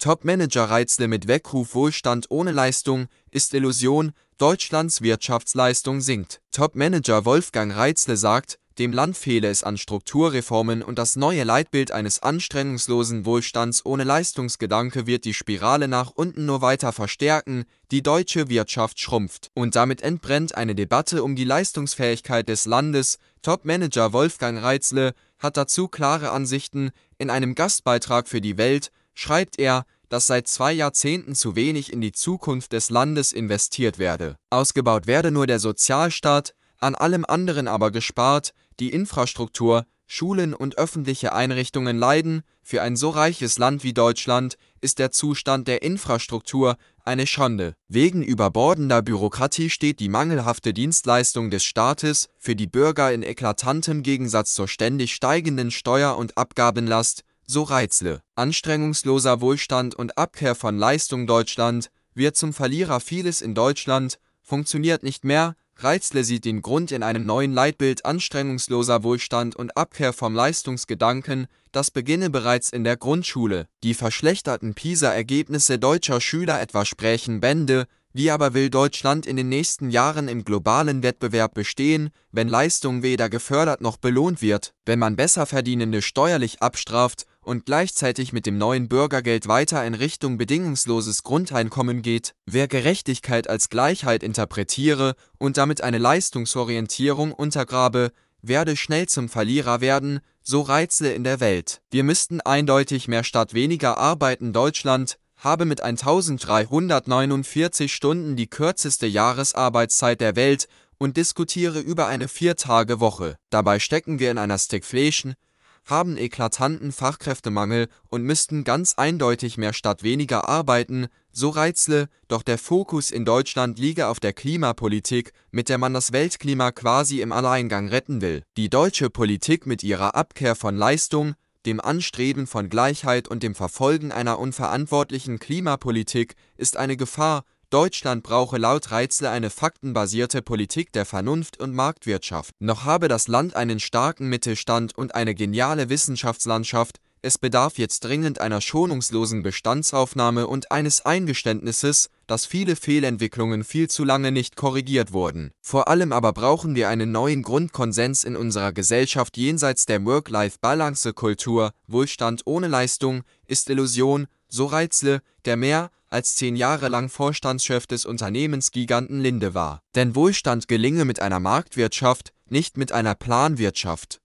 Top-Manager-Reizle mit Weckruf Wohlstand ohne Leistung ist Illusion, Deutschlands Wirtschaftsleistung sinkt. Top-Manager Wolfgang Reizle sagt, dem Land fehle es an Strukturreformen und das neue Leitbild eines anstrengungslosen Wohlstands ohne Leistungsgedanke wird die Spirale nach unten nur weiter verstärken, die deutsche Wirtschaft schrumpft. Und damit entbrennt eine Debatte um die Leistungsfähigkeit des Landes. Top-Manager Wolfgang Reizle hat dazu klare Ansichten in einem Gastbeitrag für die Welt schreibt er, dass seit zwei Jahrzehnten zu wenig in die Zukunft des Landes investiert werde. Ausgebaut werde nur der Sozialstaat, an allem anderen aber gespart, die Infrastruktur, Schulen und öffentliche Einrichtungen leiden, für ein so reiches Land wie Deutschland ist der Zustand der Infrastruktur eine Schande. Wegen überbordender Bürokratie steht die mangelhafte Dienstleistung des Staates für die Bürger in eklatantem Gegensatz zur ständig steigenden Steuer- und Abgabenlast, so Reizle. Anstrengungsloser Wohlstand und Abkehr von Leistung Deutschland wird zum Verlierer vieles in Deutschland, funktioniert nicht mehr, Reizle sieht den Grund in einem neuen Leitbild anstrengungsloser Wohlstand und Abkehr vom Leistungsgedanken, das beginne bereits in der Grundschule. Die verschlechterten PISA-Ergebnisse deutscher Schüler etwa sprechen Bände, wie aber will Deutschland in den nächsten Jahren im globalen Wettbewerb bestehen, wenn Leistung weder gefördert noch belohnt wird, wenn man Besserverdienende steuerlich abstraft und gleichzeitig mit dem neuen Bürgergeld weiter in Richtung bedingungsloses Grundeinkommen geht, wer Gerechtigkeit als Gleichheit interpretiere und damit eine Leistungsorientierung untergrabe, werde schnell zum Verlierer werden, so Reize in der Welt. Wir müssten eindeutig mehr statt weniger arbeiten. Deutschland habe mit 1349 Stunden die kürzeste Jahresarbeitszeit der Welt und diskutiere über eine Viertagewoche. Dabei stecken wir in einer Stagflation, haben eklatanten Fachkräftemangel und müssten ganz eindeutig mehr statt weniger arbeiten, so Reitzle, doch der Fokus in Deutschland liege auf der Klimapolitik, mit der man das Weltklima quasi im Alleingang retten will. Die deutsche Politik mit ihrer Abkehr von Leistung, dem Anstreben von Gleichheit und dem Verfolgen einer unverantwortlichen Klimapolitik ist eine Gefahr, Deutschland brauche laut Reitzel eine faktenbasierte Politik der Vernunft und Marktwirtschaft. Noch habe das Land einen starken Mittelstand und eine geniale Wissenschaftslandschaft es bedarf jetzt dringend einer schonungslosen Bestandsaufnahme und eines Eingeständnisses, dass viele Fehlentwicklungen viel zu lange nicht korrigiert wurden. Vor allem aber brauchen wir einen neuen Grundkonsens in unserer Gesellschaft jenseits der Work-Life-Balance-Kultur, Wohlstand ohne Leistung ist Illusion, so Reizle, der mehr als zehn Jahre lang Vorstandschef des Unternehmensgiganten Linde war. Denn Wohlstand gelinge mit einer Marktwirtschaft, nicht mit einer Planwirtschaft.